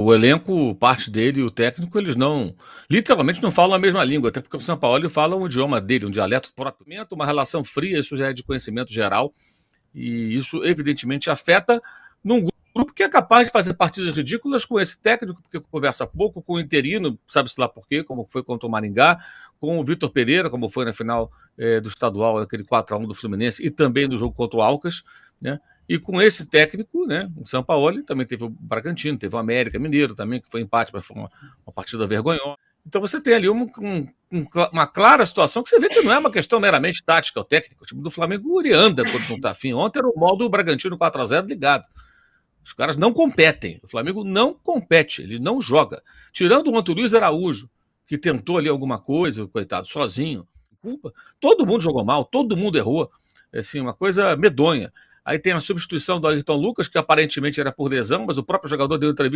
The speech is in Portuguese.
O elenco, parte dele e o técnico, eles não, literalmente não falam a mesma língua, até porque o São Paulo fala um idioma dele, um dialeto próprio, uma relação fria, isso já é de conhecimento geral, e isso evidentemente afeta num grupo que é capaz de fazer partidas ridículas com esse técnico, porque conversa pouco, com o interino, sabe-se lá por quê, como foi contra o Maringá, com o Vitor Pereira, como foi na final eh, do estadual, aquele 4 a 1 do Fluminense, e também no jogo contra o Alcas, né? E com esse técnico, né, o São Paulo também teve o Bragantino, teve o América Mineiro também, que foi empate, mas foi uma, uma partida vergonhosa. Então você tem ali uma, um, uma clara situação que você vê que não é uma questão meramente tática ou técnica. O time do Flamengo anda quando não está afim. Ontem era o modo do Bragantino 4x0 ligado. Os caras não competem. O Flamengo não compete, ele não joga. Tirando o o Luiz Araújo, que tentou ali alguma coisa, coitado, sozinho, culpa. Todo mundo jogou mal, todo mundo errou. É, assim, uma coisa medonha. Aí tem a substituição do Ayrton Lucas, que aparentemente era por lesão, mas o próprio jogador deu entrevista